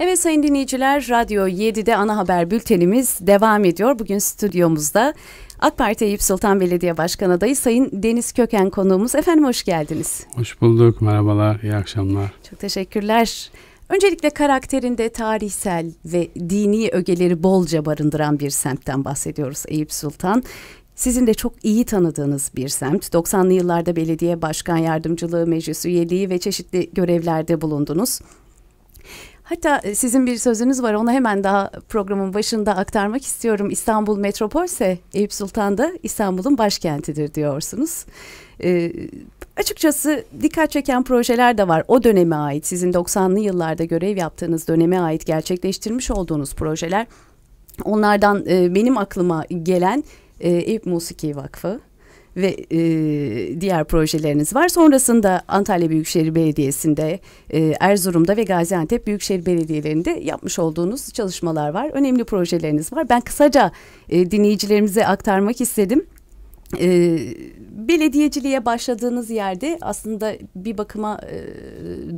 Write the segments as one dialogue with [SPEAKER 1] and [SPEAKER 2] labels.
[SPEAKER 1] Evet sayın dinleyiciler Radyo 7'de ana haber bültenimiz devam ediyor. Bugün stüdyomuzda AK Parti Eyüp Sultan Belediye Başkanı adayı Sayın Deniz Köken konuğumuz. Efendim hoş geldiniz.
[SPEAKER 2] Hoş bulduk merhabalar iyi akşamlar.
[SPEAKER 1] Çok teşekkürler. Öncelikle karakterinde tarihsel ve dini ögeleri bolca barındıran bir semtten bahsediyoruz Eyüp Sultan. Sizin de çok iyi tanıdığınız bir semt. 90'lı yıllarda belediye başkan yardımcılığı, meclis üyeliği ve çeşitli görevlerde bulundunuz. Hatta e, sizin bir sözünüz var onu hemen daha programın başında aktarmak istiyorum. İstanbul metropolse Eyüp Sultan da İstanbul'un başkentidir diyorsunuz. Ee, açıkçası dikkat çeken projeler de var. O döneme ait sizin 90'lı yıllarda görev yaptığınız döneme ait gerçekleştirmiş olduğunuz projeler. Onlardan e, benim aklıma gelen e, Eyüp Musiki Vakfı ve e, diğer projeleriniz var. Sonrasında Antalya Büyükşehir Belediyesi'nde, e, Erzurum'da ve Gaziantep Büyükşehir Belediyelerinde yapmış olduğunuz çalışmalar var. Önemli projeleriniz var. Ben kısaca e, dinleyicilerimize aktarmak istedim. E, belediyeciliğe başladığınız yerde aslında bir bakıma e,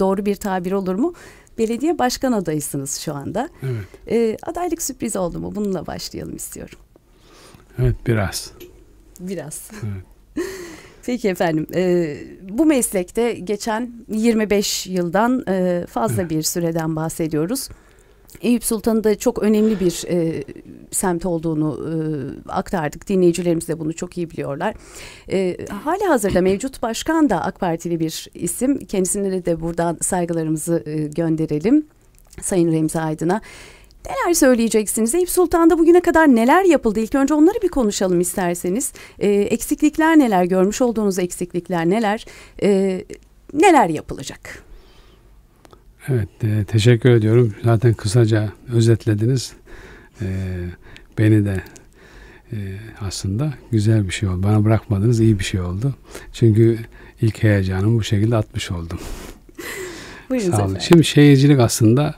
[SPEAKER 1] doğru bir tabir olur mu? Belediye başkan adayısınız şu anda. Evet. E, adaylık sürpriz oldu mu? Bununla başlayalım istiyorum.
[SPEAKER 2] Evet biraz. Biraz. Evet.
[SPEAKER 1] Peki efendim e, bu meslekte geçen 25 yıldan e, fazla evet. bir süreden bahsediyoruz. Eyüp Sultan'ın da çok önemli bir e, semt olduğunu e, aktardık. Dinleyicilerimiz de bunu çok iyi biliyorlar. E, hali hazırda mevcut başkan da AK Partili bir isim. Kendisine de buradan saygılarımızı e, gönderelim. Sayın Remzi Aydın'a. Neler söyleyeceksiniz? Eyüp Sultan'da bugüne kadar neler yapıldı? İlk önce onları bir konuşalım isterseniz. E, eksiklikler neler? Görmüş olduğunuz eksiklikler neler? E, neler yapılacak?
[SPEAKER 2] Evet, e, teşekkür ediyorum. Zaten kısaca özetlediniz. E, beni de e, aslında güzel bir şey oldu. Bana bırakmadınız, iyi bir şey oldu. Çünkü ilk heyecanımı bu şekilde atmış oldum. Buyurun Sağ olun. Efendim. Şimdi şehircilik aslında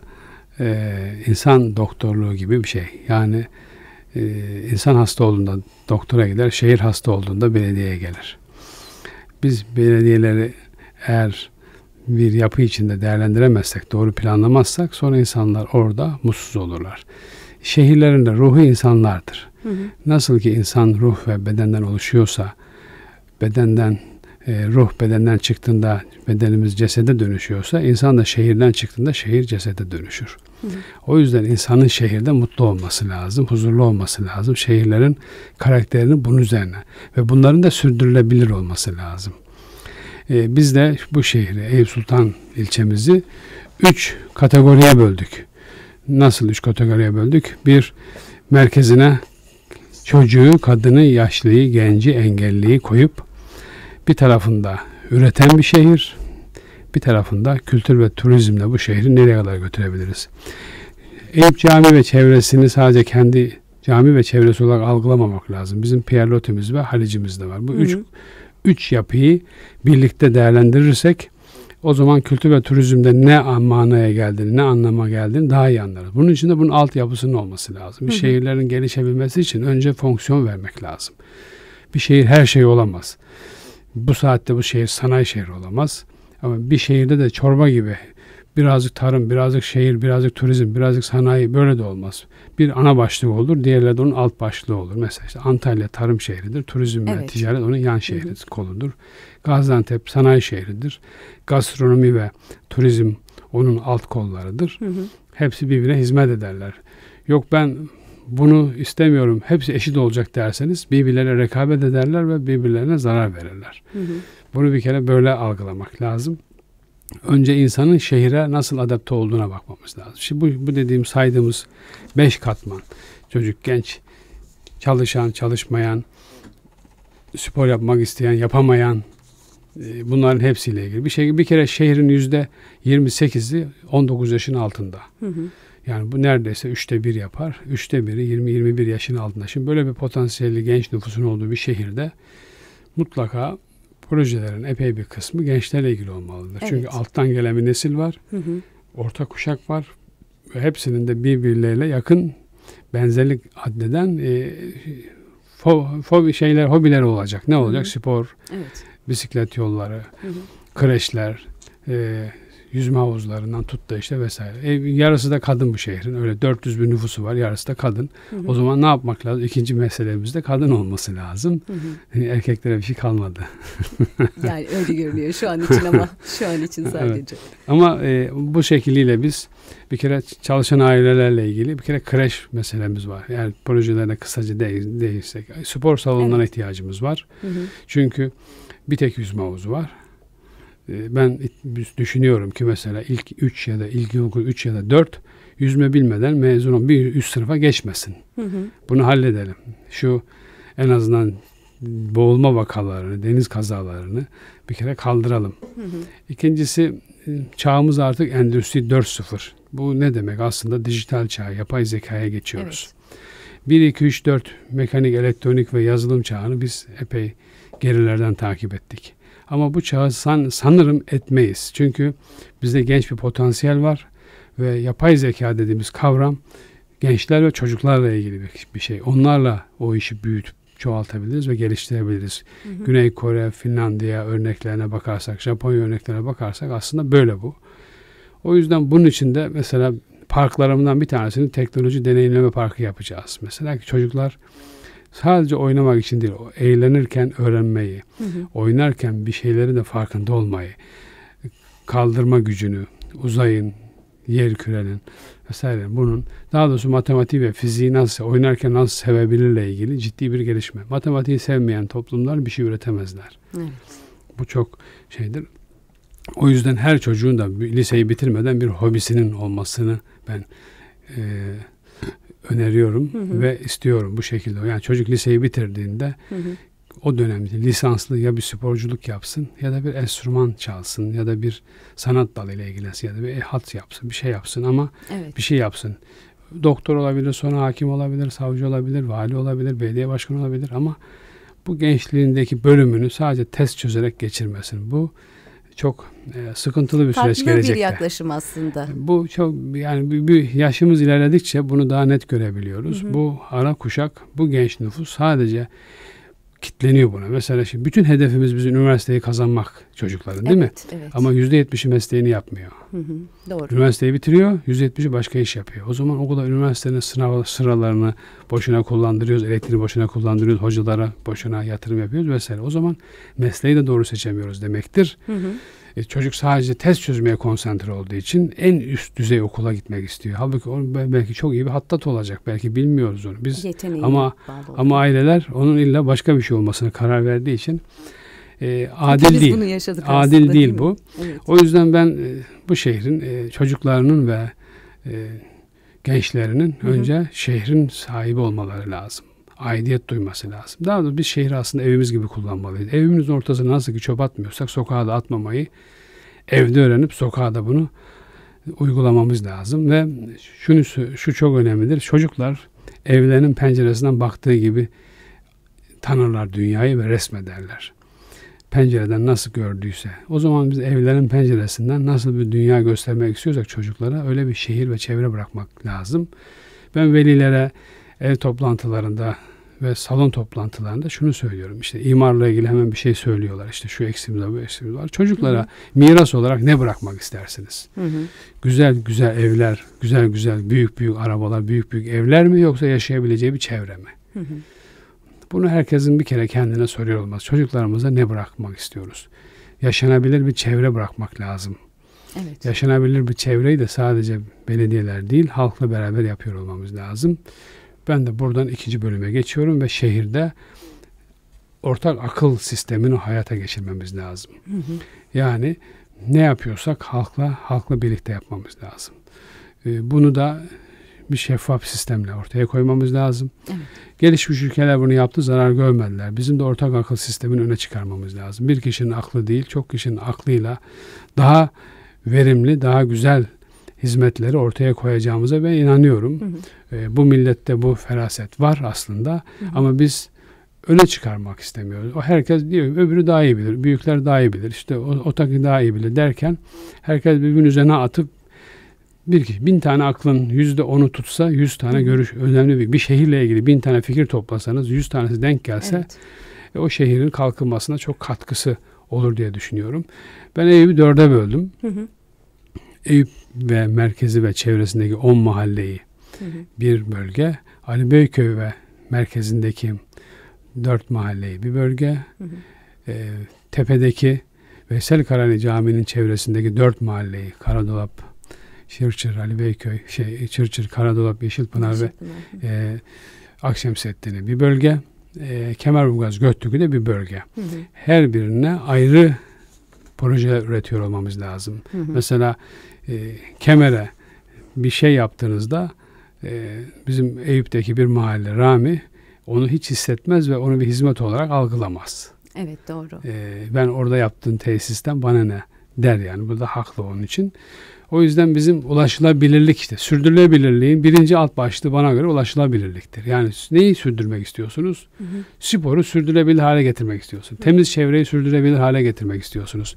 [SPEAKER 2] e, insan doktorluğu gibi bir şey. Yani e, insan hasta olduğunda doktora gider, şehir hasta olduğunda belediyeye gelir. Biz belediyeleri eğer bir yapı içinde değerlendiremezsek, doğru planlamazsak sonra insanlar orada mutsuz olurlar. Şehirlerin de ruhu insanlardır. Hı hı. Nasıl ki insan ruh ve bedenden oluşuyorsa, bedenden e, ruh bedenden çıktığında bedenimiz cesede dönüşüyorsa insan da şehirden çıktığında şehir cesede dönüşür. Hı. O yüzden insanın şehirde mutlu olması lazım, huzurlu olması lazım. Şehirlerin karakterini bunun üzerine ve bunların da sürdürülebilir olması lazım. E, biz de bu şehri, Eyüp Sultan ilçemizi üç kategoriye böldük. Nasıl üç kategoriye böldük? Bir, merkezine çocuğu, kadını, yaşlıyı, genci, engelliyi koyup bir tarafında üreten bir şehir, bir tarafında kültür ve turizmle bu şehri nereye kadar götürebiliriz? Eyüp Cami ve çevresini sadece kendi cami ve çevresi olarak algılamamak lazım. Bizim Pierlot'umuz ve Halicimiz de var. Bu üç, üç yapıyı birlikte değerlendirirsek o zaman kültür ve turizmde ne manaya geldiğini, ne anlama geldiğini daha iyi anlarız. Bunun için de bunun altyapısının olması lazım. Bir şehirlerin gelişebilmesi için önce fonksiyon vermek lazım. Bir şehir her şey olamaz bu saatte bu şehir sanayi şehri olamaz. Ama bir şehirde de çorba gibi birazcık tarım, birazcık şehir, birazcık turizm, birazcık sanayi böyle de olmaz. Bir ana başlığı olur, diğerleri de onun alt başlığı olur. Mesela işte Antalya tarım şehridir, turizm evet. ve ticaret onun yan şehri koludur. Gaziantep sanayi şehridir. Gastronomi ve turizm onun alt kollarıdır. Hı-hı. Hepsi birbirine hizmet ederler. Yok ben bunu istemiyorum hepsi eşit olacak derseniz birbirlerine rekabet ederler ve birbirlerine zarar verirler. Hı hı. Bunu bir kere böyle algılamak lazım. Önce insanın şehire nasıl adapte olduğuna bakmamız lazım. Şimdi bu, bu dediğim saydığımız beş katman çocuk, genç, çalışan, çalışmayan, spor yapmak isteyen, yapamayan e, bunların hepsiyle ilgili. Bir şey bir kere şehrin yüzde 28'i 19 yaşın altında. Hı hı. Yani bu neredeyse üçte bir yapar. Üçte biri 20-21 yaşın altında. Şimdi böyle bir potansiyelli genç nüfusun olduğu bir şehirde mutlaka projelerin epey bir kısmı gençlerle ilgili olmalıdır. Evet. Çünkü alttan gelen bir nesil var. Hı hı. Orta kuşak var. Ve hepsinin de birbirleriyle yakın benzerlik addeden e, fo, fo, şeyler, hobiler olacak. Ne olacak? Hı hı. Spor, evet. bisiklet yolları, hı hı. kreşler, e, yüzme havuzlarından tut da işte vesaire. E, yarısı da kadın bu şehrin. Öyle 400 bin nüfusu var. Yarısı da kadın. Hı hı. O zaman ne yapmak lazım? İkinci meselemiz de kadın olması lazım. Hı hı. Hani erkeklere bir şey kalmadı. yani öyle görünüyor
[SPEAKER 1] şu an için ama şu an için sadece. Evet.
[SPEAKER 2] Ama e, bu şekliyle biz bir kere çalışan ailelerle ilgili bir kere kreş meselemiz var. Yani projelerine kısaca değinsek. Spor salonlarına evet. ihtiyacımız var. Hı hı. Çünkü bir tek yüzme havuzu var. Ee, ben düşünüyorum ki mesela ilk 3 ya da ilk okul 3 ya da 4 yüzme bilmeden mezunun bir üst sınıfa geçmesin. Hı hı. Bunu halledelim. Şu en azından boğulma vakalarını, deniz kazalarını bir kere kaldıralım. Hı hı. İkincisi e, çağımız artık Endüstri 4.0. Bu ne demek? Aslında dijital çağ, yapay zekaya geçiyoruz. Evet. 1, 2, 3, 4 mekanik, elektronik ve yazılım çağını biz epey gerilerden takip ettik. Ama bu çağı san, sanırım etmeyiz. Çünkü bizde genç bir potansiyel var ve yapay zeka dediğimiz kavram gençler ve çocuklarla ilgili bir şey. Onlarla o işi büyütüp çoğaltabiliriz ve geliştirebiliriz. Hı hı. Güney Kore, Finlandiya örneklerine bakarsak, Japonya örneklerine bakarsak aslında böyle bu. O yüzden bunun için de mesela parklarımdan bir tanesini teknoloji deneyimleme parkı yapacağız. Mesela ki çocuklar Sadece oynamak için değil, eğlenirken öğrenmeyi, hı hı. oynarken bir şeylerin de farkında olmayı, kaldırma gücünü, uzayın, yer kürenin vesaire bunun daha doğrusu matematik ve fiziği nasıl oynarken nasıl sevebilirle ilgili ciddi bir gelişme. Matematiği sevmeyen toplumlar bir şey üretemezler. Evet. Bu çok şeydir. O yüzden her çocuğun da liseyi bitirmeden bir hobisinin olmasını ben e, öneriyorum hı hı. ve istiyorum bu şekilde. Yani çocuk liseyi bitirdiğinde hı hı. o dönemde lisanslı ya bir sporculuk yapsın ya da bir enstrüman çalsın ya da bir sanat dalıyla ilgilensin ya da bir hat yapsın, bir şey yapsın ama evet. bir şey yapsın. Doktor olabilir, sonra hakim olabilir, savcı olabilir, vali olabilir, belediye başkanı olabilir ama bu gençliğindeki bölümünü sadece test çözerek geçirmesin. Bu çok e, sıkıntılı bir Farklı süreç gelecek. Farklı bir
[SPEAKER 1] yaklaşım aslında. Bu çok
[SPEAKER 2] yani bir, bir yaşımız ilerledikçe bunu daha net görebiliyoruz. Hı hı. Bu ara kuşak, bu genç nüfus sadece kitleniyor buna. Mesela şimdi bütün hedefimiz bizim üniversiteyi kazanmak çocukların değil evet, mi? Evet. Ama %70'i mesleğini yapmıyor.
[SPEAKER 3] Hı hı, doğru.
[SPEAKER 2] Üniversiteyi bitiriyor, %70'i başka iş yapıyor. O zaman okula üniversitenin sınav sıralarını boşuna kullandırıyoruz, elektriği boşuna kullandırıyoruz, hocalara boşuna yatırım yapıyoruz vesaire. O zaman mesleği de doğru seçemiyoruz demektir. Hı hı. E, çocuk sadece test çözmeye konsantre olduğu için en üst düzey okula gitmek istiyor. Halbuki o belki çok iyi bir hattat olacak. Belki bilmiyoruz onu. Biz Yeteneği ama ama aileler onun illa başka bir şey olmasını karar verdiği için e, adil Biz değil. Bunu yaşadık adil aslında, değil, değil bu. Evet. O yüzden ben e, bu şehrin e, çocuklarının ve e, gençlerinin Hı-hı. önce şehrin sahibi olmaları lazım. Aidiyet duyması lazım. Daha doğrusu biz şehri aslında evimiz gibi kullanmalıyız. Evimizin ortasına nasıl ki çöp atmıyorsak sokağa da atmamayı evde öğrenip sokağa da bunu uygulamamız lazım ve şunu şu çok önemlidir. Çocuklar evlerinin penceresinden baktığı gibi tanırlar dünyayı ve resmederler pencereden nasıl gördüyse. O zaman biz evlerin penceresinden nasıl bir dünya göstermek istiyorsak çocuklara öyle bir şehir ve çevre bırakmak lazım. Ben velilere ev toplantılarında ve salon toplantılarında şunu söylüyorum. İşte imarla ilgili hemen bir şey söylüyorlar. İşte şu eksimiz var, bu eksimiz var. Çocuklara hı hı. miras olarak ne bırakmak istersiniz? Hı hı. Güzel güzel evler, güzel güzel büyük büyük arabalar, büyük büyük evler mi yoksa yaşayabileceği bir çevre mi? Hı hı. Bunu herkesin bir kere kendine soruyor olması. Çocuklarımıza ne bırakmak istiyoruz? Yaşanabilir bir çevre bırakmak lazım. Evet. Yaşanabilir bir çevreyi de sadece belediyeler değil, halkla beraber yapıyor olmamız lazım. Ben de buradan ikinci bölüme geçiyorum ve şehirde ortak akıl sistemini hayata geçirmemiz lazım. Hı hı. Yani ne yapıyorsak halkla, halkla birlikte yapmamız lazım. Ee, bunu da bir şeffaf sistemle ortaya koymamız lazım. Evet. Gelişmiş ülkeler bunu yaptı, zarar görmediler. Bizim de ortak akıl sistemini öne çıkarmamız lazım. Bir kişinin aklı değil, çok kişinin aklıyla daha verimli, daha güzel hizmetleri ortaya koyacağımıza ben inanıyorum. Hı hı. E, bu millette bu feraset var aslında hı hı. ama biz öne çıkarmak istemiyoruz. O herkes diyor öbürü daha iyi bilir, büyükler daha iyi bilir, işte o, o daha iyi bilir derken herkes birbirinin üzerine atıp bir bin tane aklın yüzde onu tutsa yüz tane görüş önemli bir bir şehirle ilgili bin tane fikir toplasanız yüz tanesi denk gelse evet. e, o şehrin kalkınmasına çok katkısı olur diye düşünüyorum. Ben Eyüp'ü dörde böldüm. Hı hı. Eyüp ve merkezi ve çevresindeki on mahalleyi hı hı. bir bölge. Ali Beyköy ve merkezindeki dört mahalleyi bir bölge. Hı hı. E, tepedeki Veysel Karani Camii'nin çevresindeki dört mahalleyi Karadolap, Çırçır, Ali Beyköy, şey, Çırçır, Karadolap, Yeşilpınar, Yeşilpınar ve e, bir bölge. E, Kemerburgaz, Göktürk'ü de bir bölge. Hı hı. Her birine ayrı proje üretiyor olmamız lazım. Hı hı. Mesela e, Kemer'e bir şey yaptığınızda e, bizim Eyüp'teki bir mahalle Rami onu hiç hissetmez ve onu bir hizmet olarak algılamaz.
[SPEAKER 1] Evet doğru. E,
[SPEAKER 2] ben orada yaptığın tesisten bana ne der yani. Bu da haklı onun için. O yüzden bizim ulaşılabilirlik işte sürdürülebilirliğin birinci alt başlığı bana göre ulaşılabilirliktir. Yani neyi sürdürmek istiyorsunuz? Hı hı. Sporu sürdürülebilir hale getirmek istiyorsunuz. Temiz çevreyi sürdürülebilir hale getirmek istiyorsunuz.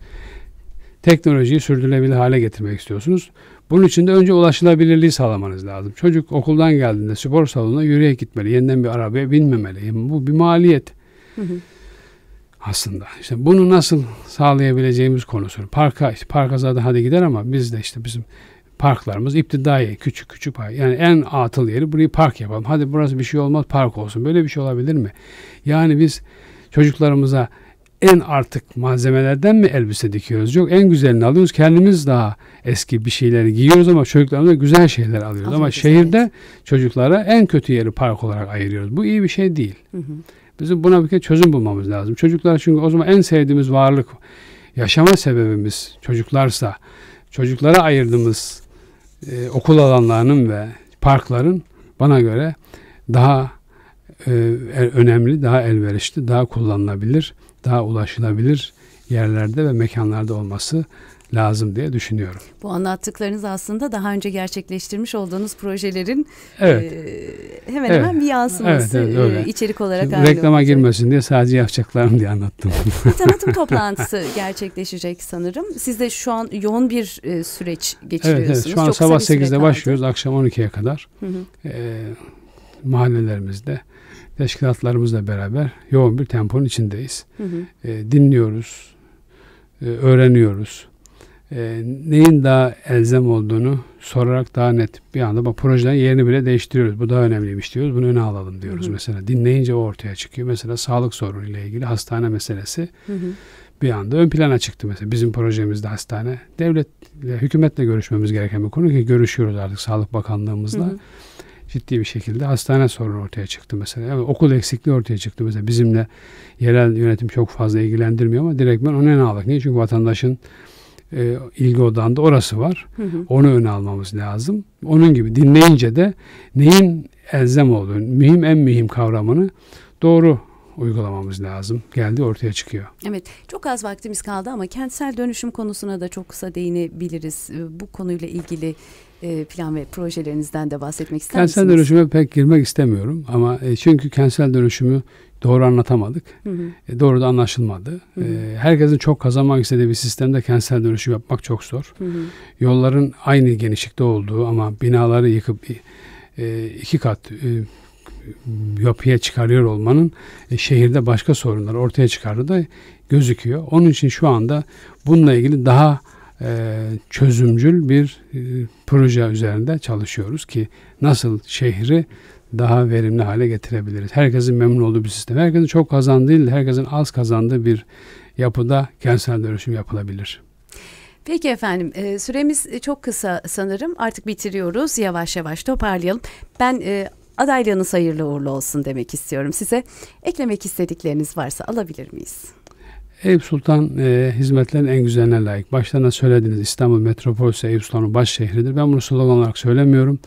[SPEAKER 2] Teknolojiyi sürdürülebilir hale getirmek istiyorsunuz. Bunun için de önce ulaşılabilirliği sağlamanız lazım. Çocuk okuldan geldiğinde spor salonuna yürüyerek gitmeli. Yeniden bir arabaya binmemeli. Bu bir maliyet. Hı hı aslında. İşte bunu nasıl sağlayabileceğimiz konusu. Parka, işte parka zaten hadi gider ama biz de işte bizim parklarımız iptidai küçük küçük park. Yani en atıl yeri burayı park yapalım. Hadi burası bir şey olmaz park olsun. Böyle bir şey olabilir mi? Yani biz çocuklarımıza en artık malzemelerden mi elbise dikiyoruz? Yok en güzelini alıyoruz. Kendimiz daha eski bir şeyleri giyiyoruz ama çocuklarımıza güzel şeyler alıyoruz. Aslında ama güzel, şehirde çocuklara en kötü yeri park olarak ayırıyoruz. Bu iyi bir şey değil. Hı hı. Bizim buna bir kere çözüm bulmamız lazım. Çocuklar çünkü o zaman en sevdiğimiz varlık, yaşama sebebimiz çocuklarsa, çocuklara ayırdığımız e, okul alanlarının ve parkların bana göre daha e, önemli, daha elverişli, daha kullanılabilir, daha ulaşılabilir yerlerde ve mekanlarda olması lazım diye düşünüyorum.
[SPEAKER 1] Bu anlattıklarınız aslında daha önce gerçekleştirmiş olduğunuz projelerin evet. e, hemen evet. hemen bir yansıması evet, evet, e, içerik olarak Şimdi Reklama
[SPEAKER 2] olacak. girmesin diye sadece yapacaklarım diye anlattım. bir tanıtım toplantısı
[SPEAKER 1] gerçekleşecek sanırım. Siz de şu an yoğun bir e, süreç geçiriyorsunuz. Evet, evet. şu an Çok sabah 8'de
[SPEAKER 2] başlıyoruz akşam 12'ye kadar. Hı hı. E, mahallelerimizde teşkilatlarımızla beraber yoğun bir temponun içindeyiz. Hı hı. E, dinliyoruz, e, öğreniyoruz e, neyin daha elzem olduğunu sorarak daha net bir anda bu projeden yerini bile değiştiriyoruz. Bu daha önemliymiş diyoruz. Bunu öne alalım diyoruz hı hı. mesela. Dinleyince o ortaya çıkıyor. Mesela sağlık sorunu ile ilgili hastane meselesi hı hı. bir anda ön plana çıktı mesela. Bizim projemizde hastane devletle, hükümetle görüşmemiz gereken bir konu ki görüşüyoruz artık Sağlık Bakanlığımızla. Hı hı. Ciddi bir şekilde hastane sorunu ortaya çıktı mesela. Yani okul eksikliği ortaya çıktı mesela. Bizimle yerel yönetim çok fazla ilgilendirmiyor ama direkt ben onu öne aldık. Niye? Çünkü vatandaşın e, ilgi odağında orası var. Hı hı. Onu öne almamız lazım. Onun gibi dinleyince de neyin elzem olduğunu, mühim en mühim kavramını doğru uygulamamız lazım. Geldi ortaya çıkıyor.
[SPEAKER 1] Evet çok az vaktimiz kaldı ama kentsel dönüşüm konusuna da çok kısa değinebiliriz. Ee, bu konuyla ilgili e, plan ve projelerinizden de bahsetmek ister kentsel misiniz? Kentsel
[SPEAKER 2] dönüşüme pek girmek istemiyorum ama e, çünkü kentsel dönüşümü doğru anlatamadık.
[SPEAKER 3] Hı
[SPEAKER 1] hı.
[SPEAKER 2] E, doğru da anlaşılmadı. Hı hı. Herkesin çok kazanmak istediği bir sistemde kentsel dönüşüm yapmak çok zor. Hı hı. Yolların aynı genişlikte olduğu ama binaları yıkıp iki kat yapıya çıkarıyor olmanın e, şehirde başka sorunlar ortaya çıkardığı da gözüküyor. Onun için şu anda bununla ilgili daha e, çözümcül bir e, proje üzerinde çalışıyoruz ki nasıl şehri daha verimli hale getirebiliriz. Herkesin memnun olduğu bir sistem. Herkesin çok kazandığı değil, herkesin az kazandığı bir yapıda kentsel dönüşüm yapılabilir.
[SPEAKER 1] Peki efendim e, süremiz e, çok kısa sanırım artık bitiriyoruz yavaş yavaş toparlayalım. Ben e, Adaylığınız hayırlı uğurlu olsun demek istiyorum size. Eklemek istedikleriniz varsa alabilir miyiz?
[SPEAKER 2] Eyüp Sultan e, hizmetlerin en güzeline layık. Baştan da söylediniz İstanbul metropolse Eyüp Sultan'ın baş şehridir. Ben bunu slogan olarak söylemiyorum.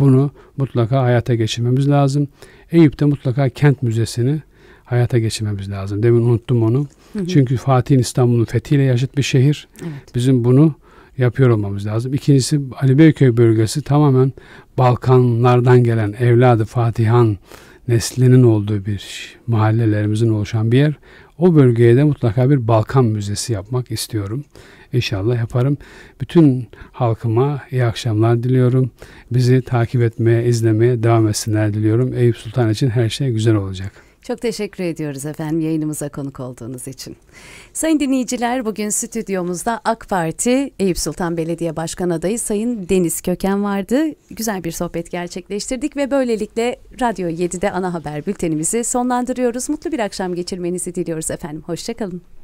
[SPEAKER 2] Bunu mutlaka hayata geçirmemiz lazım. Eyüp'te mutlaka kent müzesini hayata geçirmemiz lazım. Demin unuttum onu. Hı hı. Çünkü Fatih'in İstanbul'un fethiyle yaşıt bir şehir. Evet. Bizim bunu yapıyor olmamız lazım. İkincisi Ali hani Beyköy bölgesi tamamen Balkanlardan gelen evladı Fatihan neslinin olduğu bir mahallelerimizin oluşan bir yer. O bölgeye de mutlaka bir Balkan Müzesi yapmak istiyorum. İnşallah yaparım. Bütün halkıma iyi akşamlar diliyorum. Bizi takip etmeye, izlemeye devam etsinler diliyorum. Eyüp Sultan için her şey güzel olacak.
[SPEAKER 1] Çok teşekkür ediyoruz efendim yayınımıza konuk olduğunuz için. Sayın dinleyiciler bugün stüdyomuzda AK Parti Eyüp Sultan Belediye Başkan adayı Sayın Deniz Köken vardı. Güzel bir sohbet gerçekleştirdik ve böylelikle Radyo 7'de ana haber bültenimizi sonlandırıyoruz. Mutlu bir akşam geçirmenizi diliyoruz efendim. Hoşçakalın.